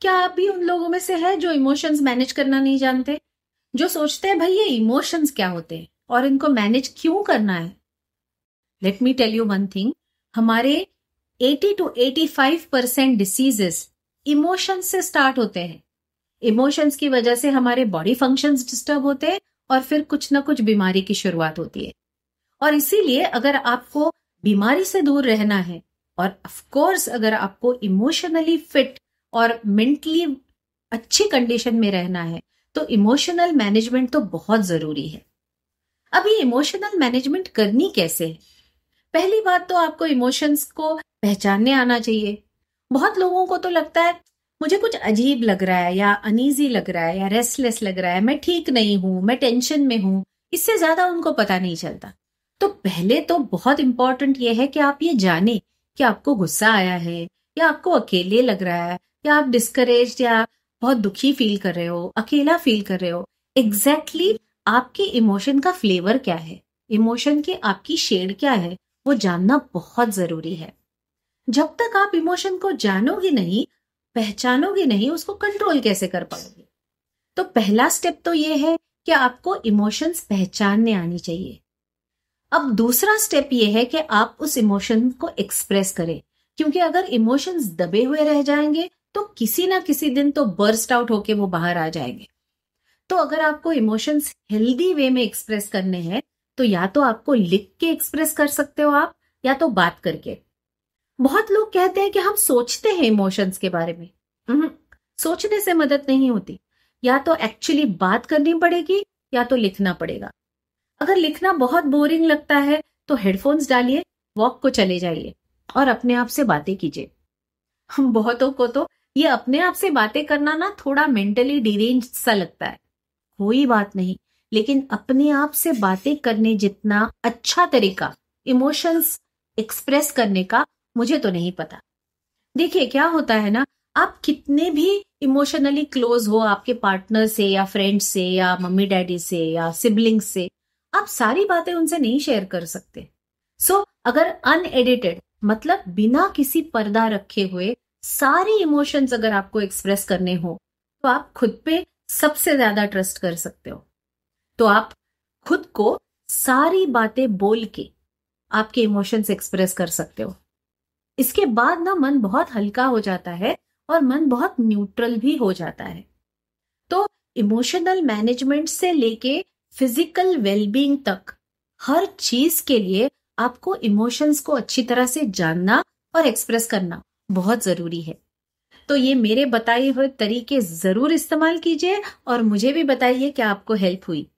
क्या आप भी उन लोगों में से है जो इमोशंस मैनेज करना नहीं जानते जो सोचते हैं भाई ये इमोशंस क्या होते हैं और इनको मैनेज क्यों करना है let me tell you one thing हमारे 80 टू 85 परसेंट डिसीजेस इमोशंस से स्टार्ट होते हैं इमोशंस की वजह से हमारे बॉडी फंक्शंस डिस्टर्ब होते हैं और फिर कुछ ना कुछ बीमारी की शुरुआत होती है और इसीलिए अगर आपको बीमारी से दूर रहना है और ऑफ कोर्स अगर आपको इमोशनली फिट और मेंटली अच्छी कंडीशन में रहना है तो इमोशनल मैनेजमेंट तो बहुत जरूरी है अब ये इमोशनल मैनेजमेंट करनी कैसे है पहली बात तो आपको इमोशंस को पहचानने आना चाहिए बहुत लोगों को तो लगता है मुझे कुछ अजीब लग रहा है या अनईजी लग रहा है या रेस्टलेस लग रहा है मैं ठीक नहीं हूं मैं टेंशन में हूं इससे ज्यादा उनको पता नहीं चलता तो पहले तो बहुत इंपॉर्टेंट ये है कि आप ये जाने कि आपको गुस्सा आया है या आपको अकेले लग रहा है या आप डिस्करेज या बहुत दुखी फील कर रहे हो अकेला फील कर रहे हो एग्जैक्टली exactly आपके इमोशन का फ्लेवर क्या है इमोशन के आपकी शेड क्या है वो जानना बहुत जरूरी है जब तक आप इमोशन को जानोगे नहीं पहचानोगे नहीं उसको कंट्रोल कैसे कर पाओगे तो पहला स्टेप तो ये है कि आपको इमोशंस पहचानने आनी चाहिए अब दूसरा स्टेप ये है कि आप उस इमोशन को एक्सप्रेस करें क्योंकि अगर इमोशंस दबे हुए रह जाएंगे तो किसी ना किसी दिन तो बर्स्ट आउट होके वो बाहर आ जाएंगे तो अगर आपको इमोशंस हेल्दी वे में एक्सप्रेस करने हैं तो या तो आपको लिख के एक्सप्रेस कर सकते हो आप या तो बात करके बहुत लोग कहते हैं कि हम सोचते हैं इमोशंस के बारे में हम्म, सोचने से मदद नहीं होती या तो एक्चुअली बात करनी पड़ेगी या तो लिखना पड़ेगा अगर लिखना बहुत बोरिंग लगता है तो हेडफोन्स डालिए वॉक को चले जाइए और अपने आप से बातें कीजिए हम बहुतों को तो ये अपने आप से बातें करना ना थोड़ा मेंटली डिरेंज सा लगता है कोई बात नहीं लेकिन अपने आप से बातें करने जितना अच्छा तरीका इमोशंस एक्सप्रेस करने का मुझे तो नहीं पता देखिए क्या होता है ना आप कितने भी इमोशनली क्लोज हो आपके पार्टनर से या फ्रेंड से या मम्मी डैडी से या सिबलिंग से आप सारी बातें उनसे नहीं शेयर कर सकते सो so, अगर अनएडिटेड मतलब बिना किसी पर्दा रखे हुए सारी इमोशंस अगर आपको एक्सप्रेस करने हो तो आप खुद पे सबसे ज्यादा ट्रस्ट कर सकते हो तो आप खुद को सारी बातें बोल के आपके इमोशंस एक्सप्रेस कर सकते हो इसके बाद ना मन बहुत हल्का हो जाता है और मन बहुत न्यूट्रल भी हो जाता है तो इमोशनल मैनेजमेंट से लेके फिजिकल वेलबींग तक हर चीज के लिए आपको इमोशंस को अच्छी तरह से जानना और एक्सप्रेस करना बहुत ज़रूरी है तो ये मेरे बताए हुए तरीके ज़रूर इस्तेमाल कीजिए और मुझे भी बताइए कि आपको हेल्प हुई